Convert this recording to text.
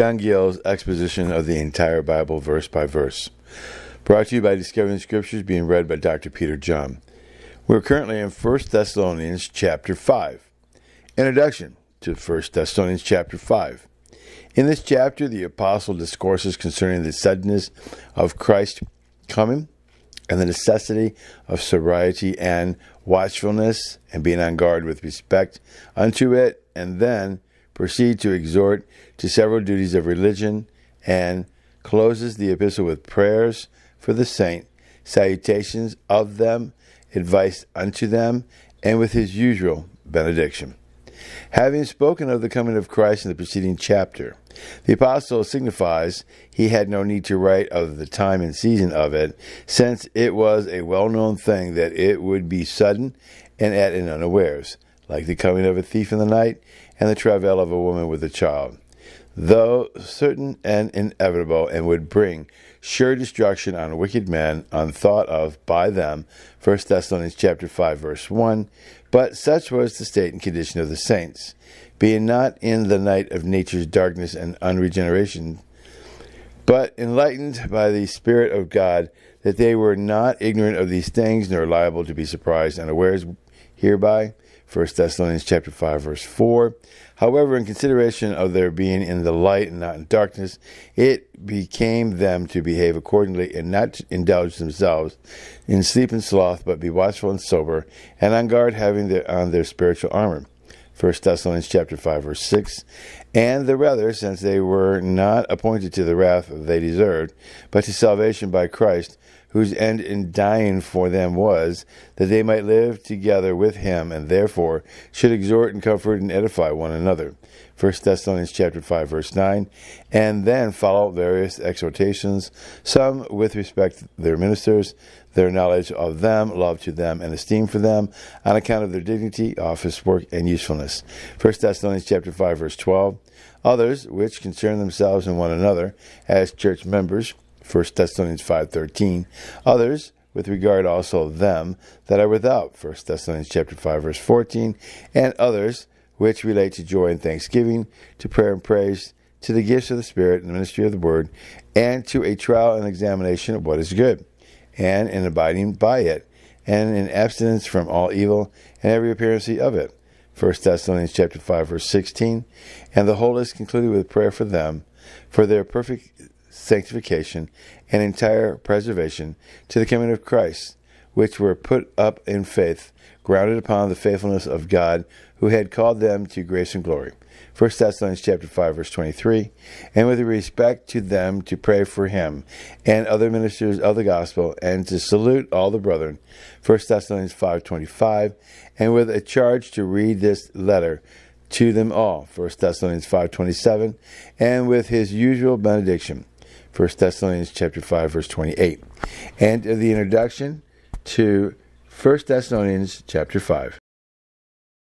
John Giel's exposition of the entire Bible, verse by verse. Brought to you by Discovering Scriptures, being read by Dr. Peter John. We're currently in 1 Thessalonians chapter 5. Introduction to 1 Thessalonians chapter 5. In this chapter, the apostle discourses concerning the suddenness of Christ's coming and the necessity of sobriety and watchfulness and being on guard with respect unto it, and then proceed to exhort to several duties of religion and closes the epistle with prayers for the saint, salutations of them, advice unto them, and with his usual benediction. Having spoken of the coming of Christ in the preceding chapter, the apostle signifies he had no need to write of the time and season of it, since it was a well known thing that it would be sudden and at an unawares like the coming of a thief in the night and the travail of a woman with a child, though certain and inevitable, and would bring sure destruction on wicked men, unthought of by them. 1 Thessalonians chapter 5, verse 1. But such was the state and condition of the saints, being not in the night of nature's darkness and unregeneration, but enlightened by the Spirit of God, that they were not ignorant of these things, nor liable to be surprised and unawares hereby, 1 Thessalonians chapter 5 verse 4. However, in consideration of their being in the light and not in darkness, it became them to behave accordingly and not indulge themselves in sleep and sloth, but be watchful and sober and on guard having their, on their spiritual armor 1 Thessalonians chapter 5 verse 6, and the rather since they were not appointed to the wrath they deserved, but to salvation by Christ, whose end in dying for them was that they might live together with him and therefore should exhort and comfort and edify one another. 1 Thessalonians chapter 5 verse 9 and then follow various exhortations some with respect to their ministers their knowledge of them, love to them, and esteem for them, on account of their dignity, office, work, and usefulness. 1 Thessalonians chapter 5, verse 12. Others, which concern themselves and one another, as church members, 1 Thessalonians 5.13. Others, with regard also of them that are without, 1 Thessalonians chapter 5, verse 14. And others, which relate to joy and thanksgiving, to prayer and praise, to the gifts of the Spirit and the ministry of the Word, and to a trial and examination of what is good and in abiding by it, and in abstinence from all evil and every appearance of it. 1 Thessalonians chapter 5 verse 16 and the whole is concluded with prayer for them for their perfect sanctification and entire preservation to the coming of Christ which were put up in faith grounded upon the faithfulness of God who had called them to grace and glory. 1 Thessalonians chapter 5 verse 23 and with respect to them to pray for him and other ministers of the gospel and to salute all the brethren 1 Thessalonians 5:25 and with a charge to read this letter to them all 1 Thessalonians 5:27 and with his usual benediction 1 Thessalonians chapter 5 verse 28 and the introduction to 1 Thessalonians chapter 5.